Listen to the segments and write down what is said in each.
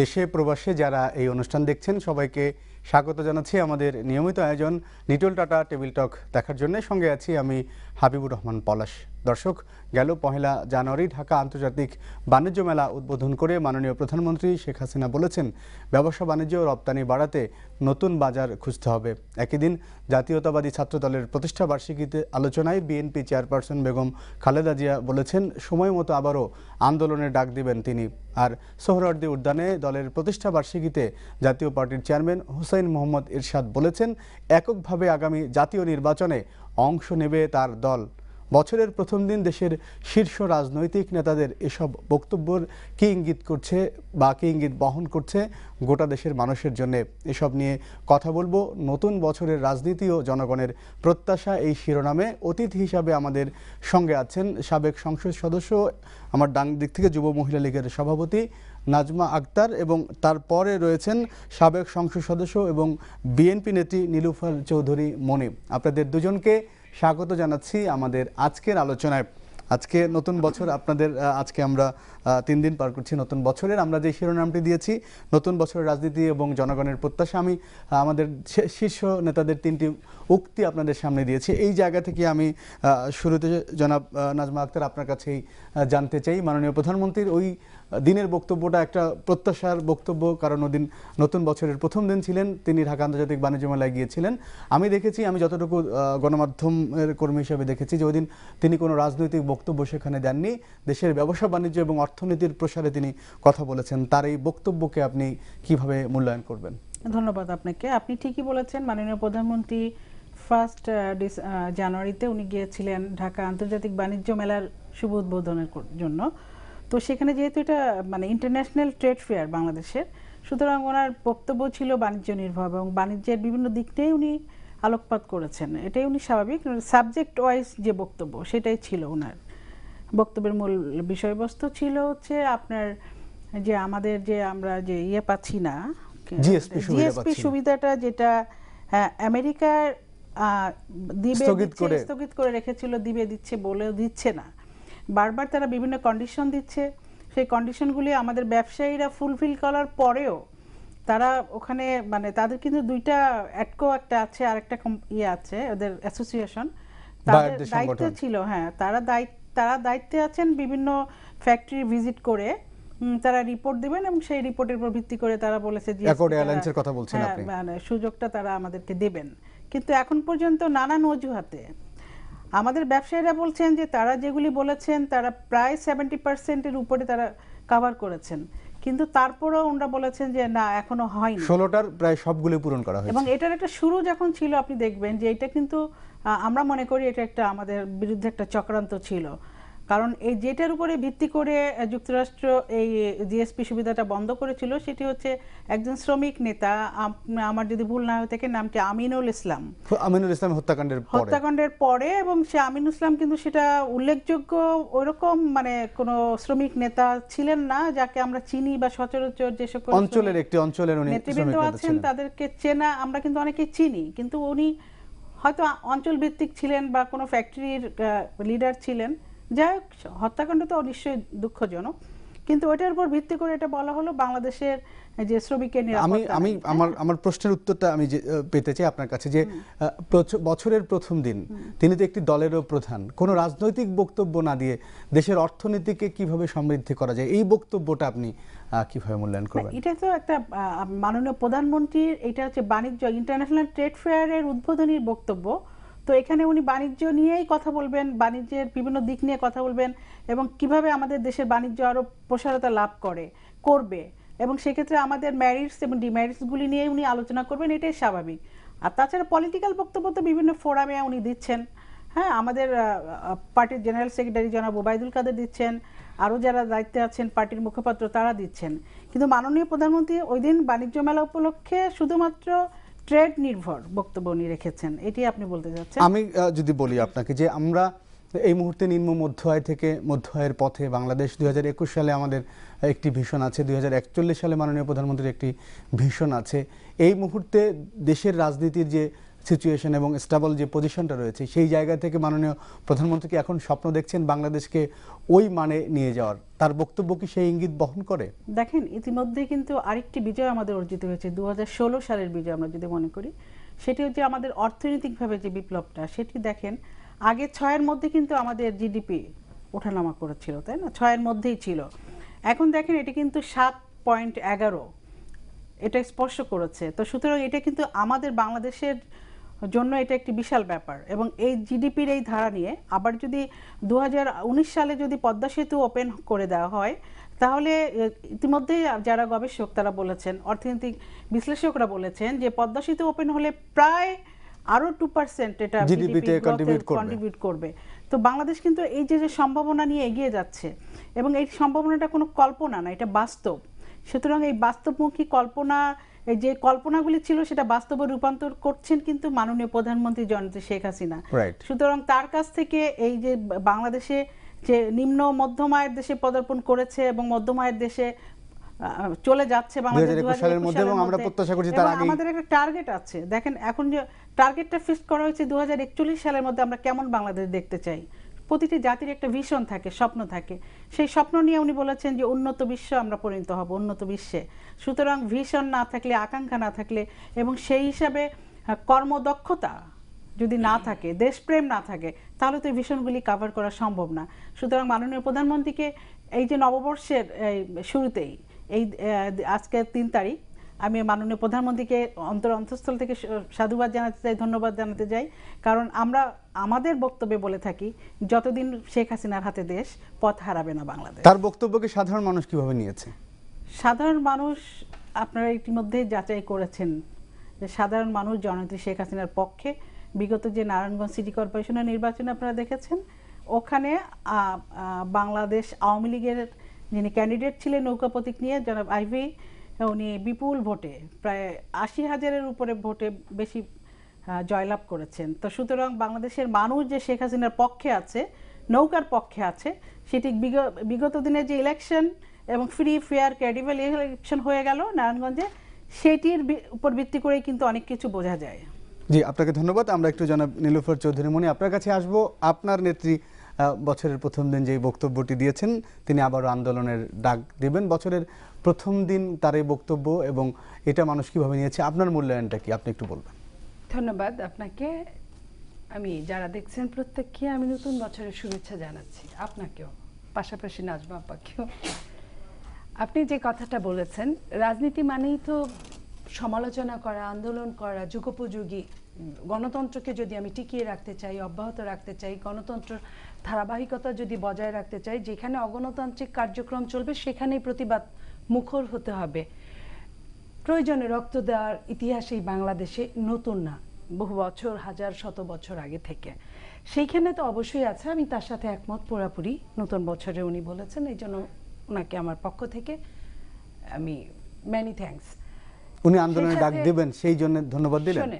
দেশে প্রবাসে যারা এই অনুষ্ঠান দেখছেন সবাইকে স্বাগত জানাচ্ছি আমাদের নিয়মিত আয়োজন নিটল টাটা টেবিল টক দেখার জন্য সঙ্গে আছি আমি হাবিবুর রহমান পলাশ দর্শক গেল পহেলা জানুয়ারি ঢাকা আন্তর্জাতিক বাণিজ্য মেলা উদ্বোধন করে মাননীয় প্রধানমন্ত্রী শেখ হাসিনা বলেছেন ব্যবসা বাণিজ্য রপ্তানি বাড়াতে নতুন বাজার খুঁজতে হবে একই দিন জাতীয়তাবাদী ছাত্রদলের প্রতিষ্ঠা বার্ষিকীতে আলোচনায় বিএনপি চেয়ারপারসন বেগম খালেদা জিয়া বলেছেন সময় মতো আবারও আন্দোলনের ডাক দিবেন তিনি আর সোহরার্দি উদ্যানে দলের প্রতিষ্ঠা বার্ষিকীতে জাতীয় পার্টির চেয়ারম্যান হুসাইন মোহাম্মদ ইরশাদ বলেছেন এককভাবে আগামী জাতীয় নির্বাচনে অংশ নেবে তার দল বছরের প্রথম দিন দেশের শীর্ষ রাজনৈতিক নেতাদের এসব বক্তব্য কী ইঙ্গিত করছে বা কী ইঙ্গিত বহন করছে গোটা দেশের মানুষের জন্য এসব নিয়ে কথা বলবো নতুন বছরের রাজনীতি ও জনগণের প্রত্যাশা এই শিরোনামে অতিথি হিসাবে আমাদের সঙ্গে আছেন সাবেক সংসদ সদস্য আমার ডান দিক থেকে যুব মহিলা লীগের সভাপতি নাজমা আক্তার এবং তারপরে রয়েছেন সাবেক সংসদ সদস্য এবং বিএনপি নেত্রী নীলুফার চৌধুরী মনিব আপনাদের দুজনকে স্বাগত জানাচ্ছি আমাদের আজকের আলোচনায় আজকে নতুন বছর আপনাদের আজকে আমরা তিন দিন পার করছি নতুন বছরের আমরা যে শিরোনামটি দিয়েছি নতুন বছরের রাজনীতি এবং জনগণের প্রত্যাশা আমি আমাদের শীর্ষ নেতাদের তিনটি উক্তি আপনাদের সামনে দিয়েছি এই জায়গা থেকে আমি শুরুতে জনাব নাজমা আক্তার আপনার কাছেই জানতে চাই মাননীয় প্রধানমন্ত্রীর ওই দিনের বক্তব্যটা একটা প্রত্যাশার বক্তব্য কারণ ওদিন নতুন বছরের প্রথম দিন ছিলেন তিনি ঢাকা আন্তর্জাতিক বাণিজ্য মেলায় গিয়েছিলেন আমি দেখেছি আমি যতটুকু গণমাধ্যমের কর্মী হিসেবে দেখেছি যে ওদিন তিনি কোনো রাজনৈতিক বক্তব্য সেখানে দেননি দেশের ব্যবসা বাণিজ্য এবং অর্থনীতির প্রসারে তিনি কথা বলেছেন তার এই বক্তব্যকে আপনি কিভাবে মূল্যায়ন করবেন ধন্যবাদ আপনাকে আপনি ঠিকই বলেছেন মাননীয় প্রধানমন্ত্রী ফার্স্ট জানুয়ারিতে উনি গিয়েছিলেন ঢাকা আন্তর্জাতিক বাণিজ্য মেলার শুভ উদ্বোধনের জন্য তো সেখানে যেহেতু এটা মানে ইন্টারন্যাশনাল ট্রেড ফেয়ার বাংলাদেশের সুতরাং ওনার বক্তব্য ছিল বাণিজ্য নির্ভর এবং বাণিজ্যের বিভিন্ন দিক নিয়ে উনি আলোকপাত করেছেন এটাই উনি স্বাভাবিক সাবজেক্ট ওয়াইজ যে বক্তব্য সেটাই ছিল ওনার বক্তব্যের মূল বিষয়বস্তু ছিল হচ্ছে আপনার যে আমাদের যে আমরা যে ইয়ে পাচ্ছি না জিএসপি সুবিধাটা যেটা হ্যাঁ, আমেরিকার দিবে স্থগিত করে রেখেছিল দিবে দিচ্ছে বলেও দিচ্ছে না বারবার তারা বিভিন্ন কন্ডিশন দিচ্ছে সেই কন্ডিশনগুলি আমাদের ব্যবসায়ীরা ফুলফিল করার পরেও তারা ওখানে মানে তাদের কিন্তু দুইটা অ্যাটকো একটা আছে আর একটা ইয়ে আছে ওদের অ্যাসোসিয়েশন তাদের দায়িত্ব ছিল হ্যাঁ তারা দায়িত্ব তারা দায়িত্বে আছেন বিভিন্ন ফ্যাক্টরি ভিজিট করে তারা রিপোর্ট দিবেন এবং সেই রিপোর্টের উপর ভিত্তি করে তারা বলেছে যে কথা বলছেন হ্যাঁ, আপনি মানে সুযোগটা তারা আমাদেরকে দেবেন কিন্তু এখন পর্যন্ত নানান অজুহাতে আমাদের ব্যবসায়ীরা বলছেন যে তারা যেগুলি বলেছেন তারা প্রায় সেভেন্টি পার্সেন্টের উপরে তারা কাভার করেছেন কিন্তু তারপরেও ওনারা বলেছেন যে না এখনো হয়নি ষোলোটার প্রায় সবগুলি পূরণ করা হয়েছে এবং এটার একটা শুরু যখন ছিল আপনি দেখবেন যে এটা কিন্তু আমরা মনে করি এটা একটা আমাদের বিরুদ্ধে একটা চক্রান্ত ছিল কারণ এই যেটার উপরে ভিত্তি করে যুক্তরাষ্ট্র এই জিএসপি সুবিধাটা বন্ধ করেছিল সেটি হচ্ছে একজন শ্রমিক নেতা আমার যদি ভুল না হয়ে থাকে নামটি আমিনুল ইসলাম আমিনুল ইসলাম হত্যাকাণ্ডের হত্যাকাণ্ডের পরে এবং সে আমিনুল ইসলাম কিন্তু সেটা উল্লেখযোগ্য ওরকম মানে কোনো শ্রমিক নেতা ছিলেন না যাকে আমরা চিনি বা সচরাচর যে সকল অঞ্চলের একটি অঞ্চলের উনি নেতৃবৃন্দ আছেন তাদেরকে চেনা আমরা কিন্তু অনেকে চিনি কিন্তু উনি হয়তো অঞ্চল ভিত্তিক ছিলেন বা কোনো ফ্যাক্টরির লিডার ছিলেন যাই হোক হত্যাকাণ্ড তো নিশ্চয়ই দুঃখজনক কিন্তু ওইটার উপর ভিত্তি করে এটা বলা হলো বাংলাদেশের যে শ্রমিকের আমি আমি হ্যাঁ। আমার আমার প্রশ্নের উত্তরটা আমি পেতে চাই আপনার কাছে যে বছরের প্রথম দিন তিনি তো একটি দলেরও প্রধান কোনো রাজনৈতিক বক্তব্য না দিয়ে দেশের অর্থনীতিকে কিভাবে সমৃদ্ধি করা যায় এই বক্তব্যটা আপনি কিভাবে মূল্যায়ন করবেন এটা তো একটা মাননীয় প্রধানমন্ত্রীর এটা হচ্ছে বাণিজ্য ইন্টারন্যাশনাল ট্রেড ফেয়ারের উদ্বোধনীর বক্তব্য তো এখানে উনি বাণিজ্য নিয়েই কথা বলবেন বাণিজ্যের বিভিন্ন দিক নিয়ে কথা বলবেন এবং কিভাবে আমাদের দেশের বাণিজ্য আরও প্রসারতা লাভ করে করবে এবং সেক্ষেত্রে আমাদের ম্যারিটস এবং ডিম্যারিটসগুলি নিয়ে উনি আলোচনা করবেন এটাই স্বাভাবিক আর তাছাড়া পলিটিক্যাল বক্তব্য তো বিভিন্ন ফোরামে উনি দিচ্ছেন হ্যাঁ আমাদের পার্টির জেনারেল সেক্রেটারি জনাব ওবায়দুল কাদের দিচ্ছেন আরও যারা দায়িত্বে আছেন পার্টির মুখপাত্র তারা দিচ্ছেন কিন্তু মাননীয় প্রধানমন্ত্রী ওই দিন বাণিজ্য মেলা উপলক্ষে শুধুমাত্র ট্রেড নির্ভর বক্তব্য উনি রেখেছেন এটি আপনি বলতে যাচ্ছেন আমি যদি বলি আপনাকে যে আমরা এই মুহূর্তে নিম্ন মধ্য আয় থেকে মধ্য আয়ের পথে বাংলাদেশ দুই সালে আমাদের একটি ভীষণ আছে দুই সালে মাননীয় প্রধানমন্ত্রীর একটি ভীষণ আছে এই মুহূর্তে দেশের রাজনীতির যে সিচুয়েশন এবং স্টাবল যে পজিশনটা রয়েছে সেই জায়গা থেকে মাননীয় প্রধানমন্ত্রী কি এখন স্বপ্ন দেখছেন বাংলাদেশকে ওই মানে নিয়ে যাওয়ার তার বক্তব্য কি সেই ইঙ্গিত বহন করে দেখেন ইতিমধ্যে কিন্তু আরেকটি বিজয় আমাদের অর্জিত হয়েছে দু সালের বিজয় আমরা যদি মনে করি সেটি হচ্ছে আমাদের অর্থনৈতিকভাবে যে বিপ্লবটা সেটি দেখেন আগে ছয়ের মধ্যে কিন্তু আমাদের জিডিপি ওঠানামা করেছিল তাই না ছয়ের মধ্যেই ছিল এখন দেখেন এটি কিন্তু সাত পয়েন্ট এগারো এটা স্পর্শ করেছে তো সুতরাং এটা কিন্তু আমাদের বাংলাদেশের জন্য এটা একটি বিশাল ব্যাপার এবং এই জিডিপির এই ধারা নিয়ে আবার যদি দু সালে যদি পদ্মা সেতু ওপেন করে দেওয়া হয় তাহলে ইতিমধ্যে যারা গবেষক তারা বলেছেন অর্থনৈতিক বিশ্লেষকরা বলেছেন যে পদ্মা সেতু ওপেন হলে প্রায় আরো টু পার্সেন্ট এটা কন্ট্রিবিউট করবে তো বাংলাদেশ কিন্তু এই যে যে সম্ভাবনা নিয়ে এগিয়ে যাচ্ছে এবং এই সম্ভাবনাটা কোনো কল্পনা না এটা বাস্তব সুতরাং এই বাস্তবমুখী কল্পনা যে কল্পনাগুলি ছিল সেটা বাস্তবে রূপান্তর করছেন কিন্তু মাননীয় প্রধানমন্ত্রী জনতা শেখ হাসিনা সুতরাং তার কাছ থেকে এই যে বাংলাদেশে যে নিম্ন মধ্যম আয়ের দেশে পদার্পণ করেছে এবং মধ্যম আয়ের দেশে চলে যাচ্ছে সালের আমরা প্রত্যাশা করছি তার আগে আমাদের একটা টার্গেট আছে দেখেন এখন যে টার্গেটটা ফিক্স করা হয়েছে দু সালের মধ্যে আমরা কেমন বাংলাদেশ দেখতে চাই প্রতিটি জাতির একটা ভিশন থাকে স্বপ্ন থাকে সেই স্বপ্ন নিয়ে উনি বলেছেন যে উন্নত বিশ্ব আমরা পরিণত হব উন্নত বিশ্বে সুতরাং ভিশন না থাকলে আকাঙ্ক্ষা না থাকলে এবং সেই হিসাবে কর্মদক্ষতা যদি না থাকে দেশপ্রেম না থাকে তাহলে তো এই ভীষণগুলি কাভার করা সম্ভব না সুতরাং মাননীয় প্রধানমন্ত্রীকে এই যে নববর্ষের শুরুতেই এই আজকের তিন তারিখ আমি মাননীয় প্রধানমন্ত্রীকে অন্তর অন্তঃস্থল থেকে সাধুবাদ জানাতে চাই ধন্যবাদ জানাতে চাই কারণ আমরা আমাদের বক্তব্যে বলে থাকি যতদিন শেখ হাসিনার হাতে দেশ পথ হারাবে না বাংলাদেশ তার বক্তব্যকে সাধারণ মানুষ কিভাবে নিয়েছে সাধারণ মানুষ আপনারা ইতিমধ্যে যাচাই করেছেন যে সাধারণ মানুষ জননেত্রী শেখ হাসিনার পক্ষে বিগত যে নারায়ণগঞ্জ সিটি কর্পোরেশনের নির্বাচন আপনারা দেখেছেন ওখানে বাংলাদেশ আওয়ামী লীগের যিনি ক্যান্ডিডেট ছিলেন নৌকা প্রতীক নিয়ে জনাব আইভি হ্যাঁ, উনি বিপুল ভোটে প্রায় আশি হাজারের উপরে ভোটে বেশি জয়লাভ করেছেন তো সুতরাং বাংলাদেশের মানুষ যে শেখ হাসিনার পক্ষে আছে নৌকার পক্ষে আছে সেটি বিগত দিনে যে ইলেকশন এবং ফ্রি ফেয়ার ক্যাডিবল ইলেকশন হয়ে গেল নারায়ণগঞ্জে সেটির উপর ভিত্তি করেই কিন্তু অনেক কিছু বোঝা যায় জি আপনাকে ধন্যবাদ আমরা একটু জানাব নীলুফর চৌধুরী মনি আপনার কাছে আসবো আপনার নেত্রী বছরের প্রথম দিন যেই বক্তব্যটি দিয়েছেন তিনি আবারও আন্দোলনের ডাক দেবেন বছরের প্রথম দিন তার এই বক্তব্য এবং এটা মানুষ কীভাবে নিয়েছে আপনার মূল্যায়নটা কি আপনি একটু বলবেন ধন্যবাদ আপনাকে আমি যারা দেখছেন প্রত্যেককে আমি নতুন বছরের শুভেচ্ছা জানাচ্ছি আপনাকেও পাশাপাশি নাজমা আপাকেও আপনি যে কথাটা বলেছেন রাজনীতি মানেই তো সমালোচনা করা আন্দোলন করা যুগোপযোগী গণতন্ত্রকে যদি আমি টিকিয়ে রাখতে চাই অব্যাহত রাখতে চাই গণতন্ত্র ধারাবাহিকতা যদি বজায় রাখতে চাই যেখানে অগণতান্ত্রিক কার্যক্রম চলবে সেখানেই প্রতিবাদ মুখর হতে হবে প্রয়োজনে রক্ত দেওয়ার ইতিহাস এই বাংলাদেশে নতুন না বহু বছর হাজার শত বছর আগে থেকে সেইখানে তো অবশ্যই আছে আমি তার সাথে একমত পুরাপুরি নতুন বছরে উনি বলেছেন এই জন্য ওনাকে আমার পক্ষ থেকে আমি ম্যানি থ্যাংকস উনি আন্দোলনে ডাক দেবেন সেই জন্য ধন্যবাদ দিলেন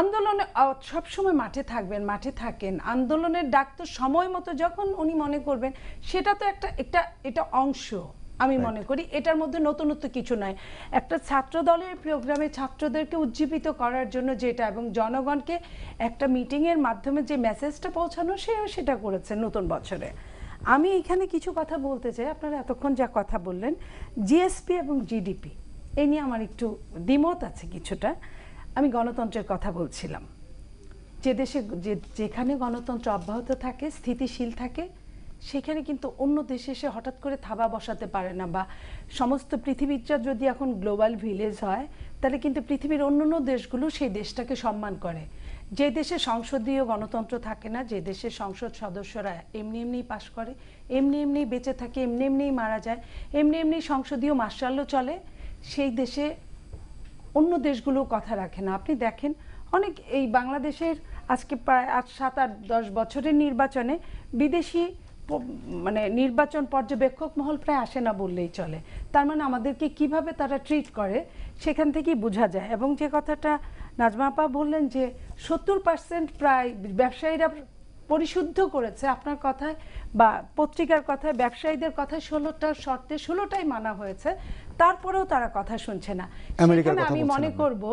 আন্দোলনে সবসময় মাঠে থাকবেন মাঠে থাকেন আন্দোলনের ডাক তো সময় মতো যখন উনি মনে করবেন সেটা তো একটা একটা এটা অংশ আমি মনে করি এটার মধ্যে নতুনত্ব কিছু নয় একটা ছাত্র দলের প্রোগ্রামে ছাত্রদেরকে উজ্জীবিত করার জন্য যেটা এবং জনগণকে একটা মিটিংয়ের মাধ্যমে যে মেসেজটা পৌঁছানো সেও সেটা করেছে নতুন বছরে আমি এখানে কিছু কথা বলতে চাই আপনারা এতক্ষণ যা কথা বললেন জিএসপি এবং জিডিপি এ নিয়ে আমার একটু দ্বিমত আছে কিছুটা আমি গণতন্ত্রের কথা বলছিলাম যে দেশে যে যেখানে গণতন্ত্র অব্যাহত থাকে স্থিতিশীল থাকে সেখানে কিন্তু অন্য দেশে এসে হঠাৎ করে থাবা বসাতে পারে না বা সমস্ত পৃথিবীটা যদি এখন গ্লোবাল ভিলেজ হয় তাহলে কিন্তু পৃথিবীর অন্য অন্য দেশগুলো সেই দেশটাকে সম্মান করে যে দেশে সংসদীয় গণতন্ত্র থাকে না যে দেশের সংসদ সদস্যরা এমনি এমনিই পাশ করে এমনি এমনিই বেঁচে থাকে এমনি এমনিই মারা যায় এমনি এমনি সংসদীয় মার্শালও চলে সেই দেশে অন্য দেশগুলো কথা রাখে না আপনি দেখেন অনেক এই বাংলাদেশের আজকে প্রায় আজ সাত আট দশ বছরের নির্বাচনে বিদেশি মানে নির্বাচন পর্যবেক্ষক মহল প্রায় আসে না বললেই চলে তার মানে আমাদেরকে কিভাবে তারা ট্রিট করে সেখান থেকেই বোঝা যায় এবং যে কথাটা নাজমাপা বললেন যে সত্তর পার্সেন্ট প্রায় ব্যবসায়ীরা পরিশুদ্ধ করেছে আপনার কথায় বা পত্রিকার কথায় ব্যবসায়ীদের কথায় ষোলোটা শর্তে ষোলোটাই মানা হয়েছে তারপরেও তারা কথা শুনছে না সেখানে আমি মনে করব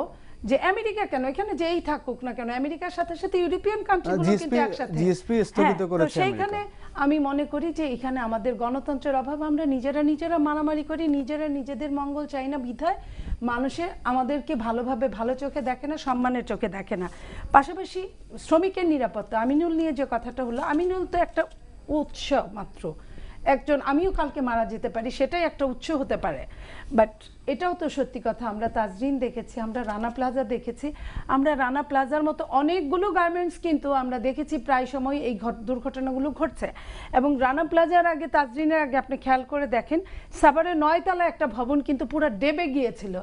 যে আমেরিকা কেন এখানে যেই থাকুক না কেন আমেরিকার সাথে সাথে ইউরোপিয়ান কান্ট্রিগুলো কিন্তু একসাথে জিএসপি স্থগিত হ্যাঁ, করেছে সেইখানে আমি মনে করি যে এখানে আমাদের গণতন্ত্রের অভাব আমরা নিজেরা নিজেরা মারামারি করি নিজেরা নিজেদের মঙ্গল চাই না বিধায় মানুষে আমাদেরকে ভালোভাবে ভালো চোখে দেখে না সম্মানের চোখে দেখে না পাশাপাশি শ্রমিকের নিরাপত্তা আমিনুল নিয়ে যে কথাটা হলো আমিনুল তো একটা উৎস মাত্র একজন আমিও কালকে মারা যেতে পারি সেটাই একটা উৎস হতে পারে বাট এটাও তো সত্যি কথা আমরা তাজরিন দেখেছি আমরা রানা প্লাজা দেখেছি আমরা রানা প্লাজার মতো অনেকগুলো গার্মেন্টস কিন্তু আমরা দেখেছি প্রায় সময় এই দুর্ঘটনাগুলো ঘটছে এবং রানা প্লাজার আগে তাজরিনের আগে আপনি খেয়াল করে দেখেন সাভারে নয়তলা একটা ভবন কিন্তু পুরো ডেবে গিয়েছিল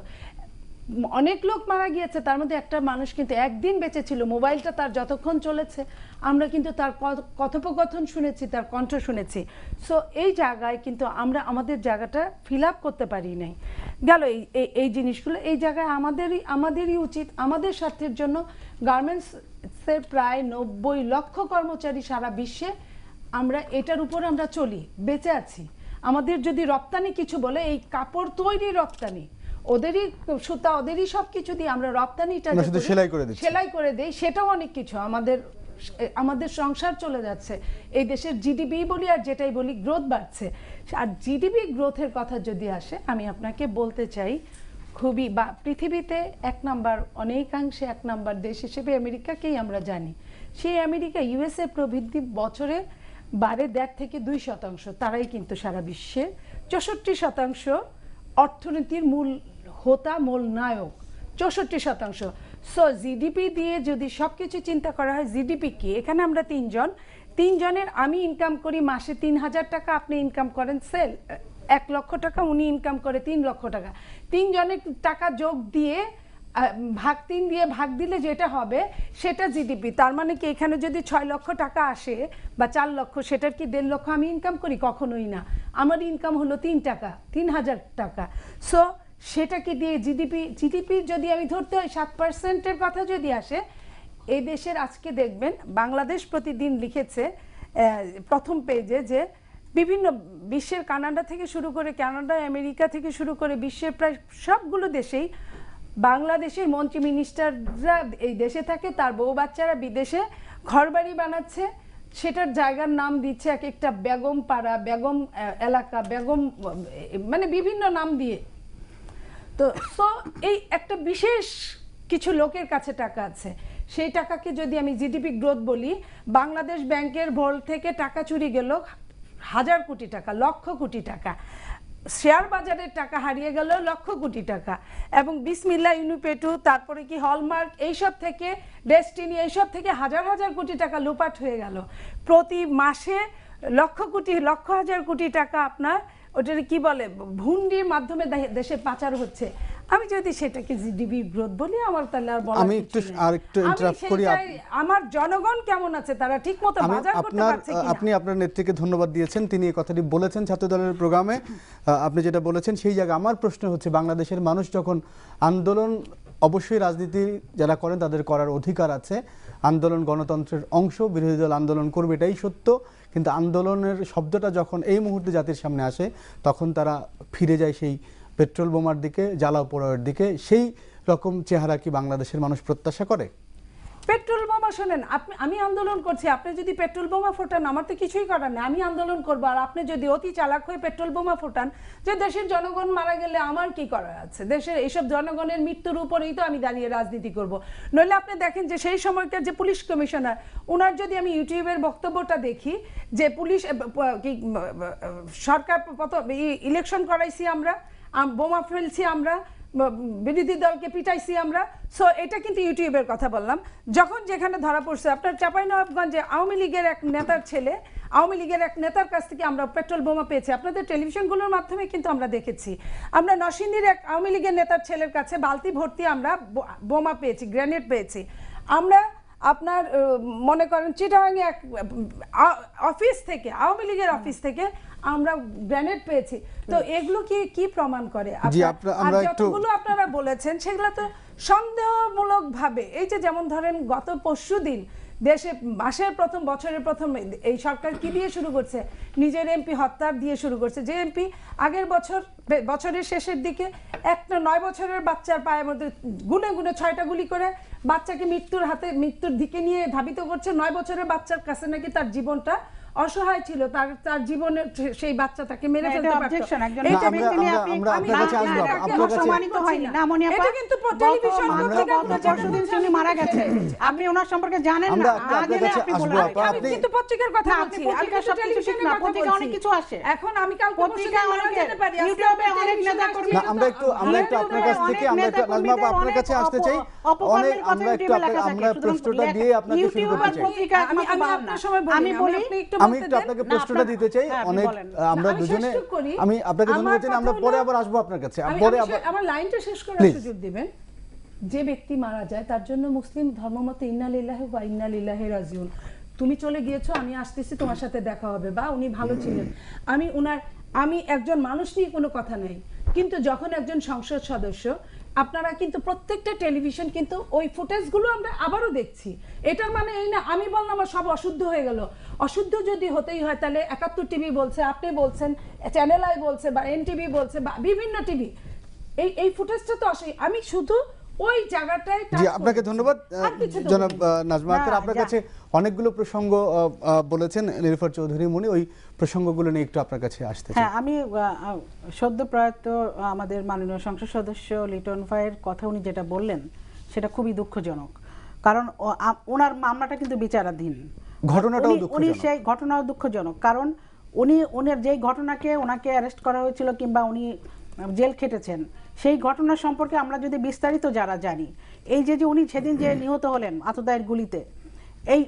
অনেক লোক মারা গিয়েছে তার মধ্যে একটা মানুষ কিন্তু একদিন বেঁচে ছিল মোবাইলটা তার যতক্ষণ চলেছে আমরা কিন্তু তার কথোপকথন শুনেছি তার কণ্ঠ শুনেছি সো এই জায়গায় কিন্তু আমরা আমাদের জায়গাটা ফিল আপ করতে পারি নাই গেল এই এই জিনিসগুলো এই জায়গায় আমাদেরই আমাদেরই উচিত আমাদের স্বার্থের জন্য গার্মেন্টসের প্রায় নব্বই লক্ষ কর্মচারী সারা বিশ্বে আমরা এটার উপর আমরা চলি বেঁচে আছি আমাদের যদি রপ্তানি কিছু বলে এই কাপড় তৈরি রপ্তানি ওদেরই সুতা ওদেরই সব কিছু দিয়ে আমরা রপ্তানিটা সেলাই করে দিই সেলাই করে দেই সেটাও অনেক কিছু আমাদের আমাদের সংসার চলে যাচ্ছে এই দেশের জিডিপি বলি আর যেটাই বলি গ্রোথ বাড়ছে আর জিডিপি গ্রোথের কথা যদি আসে আমি আপনাকে বলতে চাই খুবই বা পৃথিবীতে এক নাম্বার অনেকাংশে এক নাম্বার দেশ হিসেবে আমেরিকাকেই আমরা জানি সেই আমেরিকা ইউএসএ প্রবৃদ্ধি বছরে বারে দেড় থেকে দুই শতাংশ তারাই কিন্তু সারা বিশ্বে চৌষট্টি শতাংশ অর্থনীতির মূল হোতা মূল নায়ক চৌষট্টি শতাংশ সো জিডিপি দিয়ে যদি সব কিছু চিন্তা করা হয় জিডিপি কি এখানে আমরা তিনজন তিনজনের আমি ইনকাম করি মাসে তিন হাজার টাকা আপনি ইনকাম করেন সেল এক লক্ষ টাকা উনি ইনকাম করে তিন লক্ষ টাকা তিনজনের টাকা যোগ দিয়ে ভাগ তিন দিয়ে ভাগ দিলে যেটা হবে সেটা জিডিপি তার মানে কি এখানে যদি ছয় লক্ষ টাকা আসে বা চার লক্ষ সেটার কি দেড় লক্ষ আমি ইনকাম করি কখনোই না আমার ইনকাম হলো তিন টাকা তিন হাজার টাকা সো সেটাকে দিয়ে জিডিপি জিডিপি যদি আমি ধরতে হয় সাত পার্সেন্টের কথা যদি আসে এই দেশের আজকে দেখবেন বাংলাদেশ প্রতিদিন লিখেছে প্রথম পেজে যে বিভিন্ন বিশ্বের কানাডা থেকে শুরু করে কানাডা আমেরিকা থেকে শুরু করে বিশ্বের প্রায় সবগুলো দেশেই বাংলাদেশের মন্ত্রী মিনিস্টাররা এই দেশে থাকে তার বউ বাচ্চারা বিদেশে ঘরবাড়ি বানাচ্ছে সেটার জায়গার নাম দিচ্ছে এক একটা বেগম পাড়া বেগম এলাকা বেগম মানে বিভিন্ন নাম দিয়ে তো সো এই একটা বিশেষ কিছু লোকের কাছে টাকা আছে সেই টাকাকে যদি আমি জিডিপি গ্রোথ বলি বাংলাদেশ ব্যাংকের ভোল থেকে টাকা চুরি গেল হাজার কোটি টাকা লক্ষ কোটি টাকা শেয়ার বাজারের টাকা হারিয়ে গেল লক্ষ কোটি টাকা এবং বিসমিল্লা ইউনিপেটু তারপরে কি হলমার্ক এইসব থেকে ডেস্টিনি এইসব থেকে হাজার হাজার কোটি টাকা লুপাট হয়ে গেল প্রতি মাসে লক্ষ কোটি লক্ষ হাজার কোটি টাকা আপনার ওটার কি বলে ভুন্ডির মাধ্যমে দেশে পাচার হচ্ছে আমি যদি সেটাকে জিডিপি গ্রোথ বলি আমার তাহলে আর বলা আমি একটু আরেকটু ইন্টারাপ্ট করি আমার জনগণ কেমন আছে তারা ঠিকমতো বাজার করতে পারছে কিনা আপনি আপনার নেত্রীকে ধন্যবাদ দিয়েছেন তিনি এই কথাটি বলেছেন ছাত্র দলের প্রোগ্রামে আপনি যেটা বলেছেন সেই জায়গা আমার প্রশ্ন হচ্ছে বাংলাদেশের মানুষ যখন আন্দোলন অবশ্যই রাজনীতি যারা করেন তাদের করার অধিকার আছে আন্দোলন গণতন্ত্রের অংশ বিরোধী দল আন্দোলন করবে এটাই সত্য কিন্তু আন্দোলনের শব্দটা যখন এই মুহূর্তে জাতির সামনে আসে তখন তারা ফিরে যায় সেই পেট্রোল বোমার দিকে জ্বালা পোড়াওয়ের দিকে সেই রকম চেহারা কি বাংলাদেশের মানুষ প্রত্যাশা করে পেট্রোল আপা শোনেন আপনি আমি আন্দোলন করছি আপনি যদি পেট্রোল বোমা ফোটান আমার তো কিছুই করার নেই আমি আন্দোলন করবো আর আপনি যদি অতি চালাক হয়ে পেট্রোল বোমা ফোটান যে দেশের জনগণ মারা গেলে আমার কি করার আছে দেশের এইসব জনগণের মৃত্যুর উপরেই তো আমি দাঁড়িয়ে রাজনীতি করব। নইলে আপনি দেখেন যে সেই সময়কার যে পুলিশ কমিশনার ওনার যদি আমি ইউটিউবের বক্তব্যটা দেখি যে পুলিশ কি সরকার ইলেকশন করাইছি আমরা বোমা ফেলছি আমরা বিরোধী দলকে পিটাইছি আমরা সো এটা কিন্তু ইউটিউবের কথা বললাম যখন যেখানে ধরা পড়ছে আপনার চাঁপাইনবাবগঞ্জে আওয়ামী লীগের এক নেতার ছেলে আওয়ামী লীগের এক নেতার কাছ থেকে আমরা পেট্রোল বোমা পেয়েছি আপনাদের টেলিভিশনগুলোর মাধ্যমে কিন্তু আমরা দেখেছি আমরা নরসিংদীর এক আওয়ামী লীগের নেতার ছেলের কাছে বালতি ভর্তি আমরা বোমা পেয়েছি গ্রেনেড পেয়েছি আমরা আপনার মনে করেন চিটাগাঙে এক অফিস থেকে আওয়ামী লীগের অফিস থেকে আমরা গ্রেনেড পেয়েছি তো এগুলো কি কি প্রমাণ করে আর যতগুলো আপনারা বলেছেন সেগুলো তো সন্দেহমূলক ভাবে এই যে যেমন ধরেন গত পরশু দিন দেশে মাসের প্রথম বছরের প্রথম এই সরকার কি দিয়ে শুরু করছে নিজের এমপি হত্যার দিয়ে শুরু করছে যে এমপি আগের বছর বছরের শেষের দিকে একটা নয় বছরের বাচ্চার পায়ের মধ্যে গুনে গুনে ছয়টা গুলি করে বাচ্চাকে মৃত্যুর হাতে মৃত্যুর দিকে নিয়ে ধাবিত করছে নয় বছরের বাচ্চার কাছে নাকি তার জীবনটা অসহায় ছিল তার তার জীবনের সেই বাচ্চাটাকে মেরে হ্যাঁ, ফেলতে পারত আপনি আমি হই না এটা কিন্তু টেলিভিশন দিন শুনি মারা গেছে আপনি ওনার সম্পর্কে জানেন না আগে আপনি কিন্তু পত্রিকার কথা বলছি পত্রিকা অনেক কিছু আসে এখন আমি কাল পত্রিকা অনেক যেতে পারি ইউটিউবে অনেক নেতা কর্মী আমরা একটু আমরা একটু আপনার কাছ থেকে আমরা একটু নাজমা আপনার কাছে আসতে চাই অনেক আমরা একটু আমরা প্রশ্নটা দিয়ে আপনাকে শুরু করতে চাই আমি আপনার সময় বলি আমি বলি একটু আমি একটু আপনাকে প্রশ্নটা দিতে চাই হ্যাঁ, অনেক আমরা দুজনে আমি আপনাকে ধন্যবাদ চাই আমরা পরে আবার আসবো আপনার কাছে পরে আমার লাইনটা শেষ করার সুযোগ দিবেন যে ব্যক্তি মারা যায় তার জন্য মুসলিম ধর্মমতে ইন্না লিল্লাহি ওয়া ইন্না ইলাইহি রাজিউন তুমি চলে গিয়েছো আমি আসতেছি তোমার সাথে দেখা হবে বা উনি ভালো ছিলেন আমি উনার আমি একজন মানুষ নিয়ে কোনো কথা নাই কিন্তু যখন একজন সংসদ সদস্য আপনারা কিন্তু প্রত্যেকটা টেলিভিশন কিন্তু ওই ফুটেজগুলো আমরা আবারও দেখছি এটার মানে এই না আমি বললাম আমার সব অশুদ্ধ হয়ে গেল অশুদ্ধ যদি হতেই হয় তাহলে একাত্তর টিভি বলছে আপনি বলছেন চ্যানেল আই বলছে বা এনটিভি বলছে বা বিভিন্ন টিভি এই এই ফুটেজটা তো আসেই আমি শুধু ওই জায়গাটায় জি আপনাকে ধন্যবাদ জনাব নাজমা আক্তার আপনার কাছে অনেকগুলো প্রসঙ্গ বলেছেন নিরুফার চৌধুরী মনি ওই প্রসঙ্গগুলো নিয়ে একটু আপনার কাছে আসতে হ্যাঁ আমি সদ্য প্রয়াত আমাদের মাননীয় সংসদ সদস্য লিটন ভাইয়ের কথা উনি যেটা বললেন সেটা খুবই দুঃখজনক কারণ ওনার মামলাটা কিন্তু বিচারাধীন ঘটনাটাও উনি সেই ঘটনাও দুঃখজনক কারণ উনি উনার যেই ঘটনাকে ওনাকে অ্যারেস্ট করা হয়েছিল কিংবা উনি জেল খেটেছেন সেই ঘটনা সম্পর্কে আমরা যদি বিস্তারিত যারা জানি এই যে যে উনি সেদিন যে নিহত হলেন আতদায়ের গুলিতে এই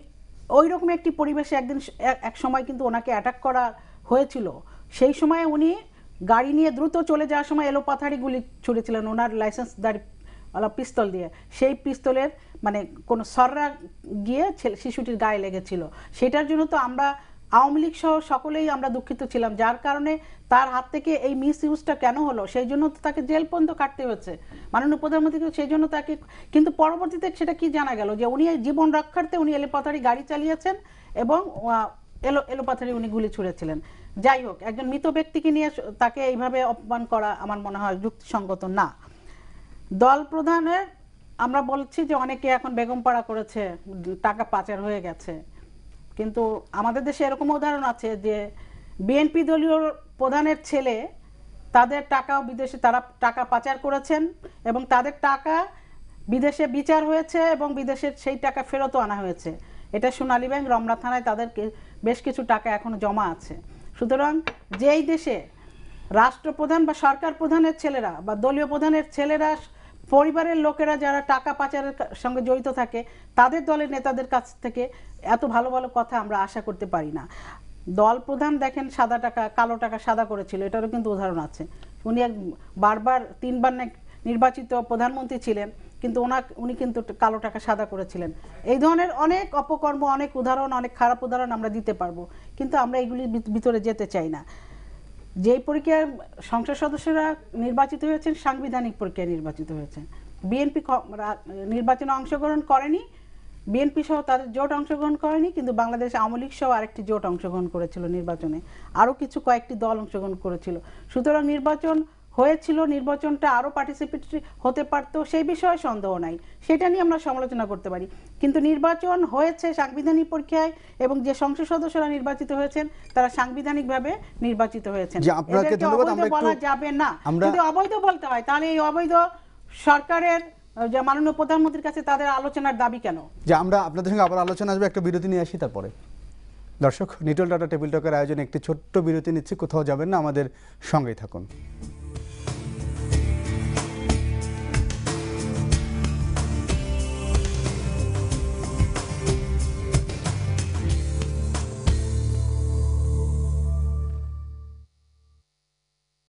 ওই রকম একটি পরিবেশে একদিন এক সময় কিন্তু ওনাকে অ্যাটাক করা হয়েছিল সেই সময় উনি গাড়ি নিয়ে দ্রুত চলে যাওয়ার সময় এলোপাথারি গুলি ছুড়েছিলেন ওনার লাইসেন্স ওলা পিস্তল দিয়ে সেই পিস্তলের মানে কোনো সররা গিয়ে ছেলে শিশুটির গায়ে লেগেছিল সেটার জন্য তো আমরা আওয়ামী লীগ সহ সকলেই আমরা দুঃখিত ছিলাম যার কারণে তার হাত থেকে এই মিস ইউজটা কেন হলো সেই জন্য তো তাকে জেল পর্যন্ত কাটতে হয়েছে মাননীয় প্রধানমন্ত্রীকে সেই জন্য তাকে কিন্তু পরবর্তীতে সেটা কি জানা গেল যে উনি জীবন রক্ষার্থে উনি এলোপাথারি গাড়ি চালিয়েছেন এবং এলো এলোপাথারি উনি গুলি ছুঁড়েছিলেন যাই হোক একজন মৃত ব্যক্তিকে নিয়ে তাকে এইভাবে অপমান করা আমার মনে হয় যুক্তিসঙ্গত না দল প্রধানের আমরা বলছি যে অনেকে এখন বেগম পাড়া করেছে টাকা পাচার হয়ে গেছে কিন্তু আমাদের দেশে এরকম উদাহরণ আছে যে বিএনপি দলীয় প্রধানের ছেলে তাদের টাকা বিদেশে তারা টাকা পাচার করেছেন এবং তাদের টাকা বিদেশে বিচার হয়েছে এবং বিদেশের সেই টাকা ফেরতও আনা হয়েছে এটা সোনালী ব্যাংক রমনা থানায় তাদের বেশ কিছু টাকা এখন জমা আছে সুতরাং যেই দেশে রাষ্ট্রপ্রধান বা সরকার প্রধানের ছেলেরা বা দলীয় প্রধানের ছেলেরা পরিবারের লোকেরা যারা টাকা পাচারের সঙ্গে জড়িত থাকে তাদের দলের নেতাদের কাছ থেকে এত ভালো ভালো কথা আমরা আশা করতে পারি না দল প্রধান দেখেন সাদা টাকা কালো টাকা সাদা করেছিল এটারও কিন্তু উদাহরণ আছে উনি এক বারবার তিনবার নির্বাচিত প্রধানমন্ত্রী ছিলেন কিন্তু ওনা উনি কিন্তু কালো টাকা সাদা করেছিলেন এই ধরনের অনেক অপকর্ম অনেক উদাহরণ অনেক খারাপ উদাহরণ আমরা দিতে পারবো কিন্তু আমরা এগুলির ভিতরে যেতে চাই না যেই প্রক্রিয়ায় সংসদ সদস্যরা নির্বাচিত হয়েছেন সাংবিধানিক প্রক্রিয়ায় নির্বাচিত হয়েছেন বিএনপি নির্বাচনে অংশগ্রহণ করেনি বিএনপি সহ তাদের জোট অংশগ্রহণ করেনি কিন্তু বাংলাদেশ আওয়ামী লীগ সহ আরেকটি জোট অংশগ্রহণ করেছিল নির্বাচনে আরও কিছু কয়েকটি দল অংশগ্রহণ করেছিল সুতরাং নির্বাচন হয়েছিল নির্বাচনটা আরও পার্টিসিপেটরি হতে পারত সেই বিষয়ে সন্দেহ নাই সেটা নিয়ে আমরা সমালোচনা করতে পারি কিন্তু নির্বাচন হয়েছে সাংবিধানিক পরীক্ষায় এবং যে সংসদ সদস্যরা নির্বাচিত হয়েছেন তারা সাংবিধানিকভাবে নির্বাচিত হয়েছেন অবৈধ বলা যাবে না যদি অবৈধ বলতে হয় তাহলে এই অবৈধ সরকারের যে মাননীয় প্রধানমন্ত্রীর কাছে তাদের আলোচনার দাবি কেন যে আমরা আপনাদের সঙ্গে আবার আলোচনা আসবে একটা বিরতি নিয়ে আসি তারপরে দর্শক নিটল ডাটা টেবিল টকের আয়োজনে একটি ছোট্ট বিরতি নিচ্ছি কোথাও যাবেন না আমাদের সঙ্গেই থাকুন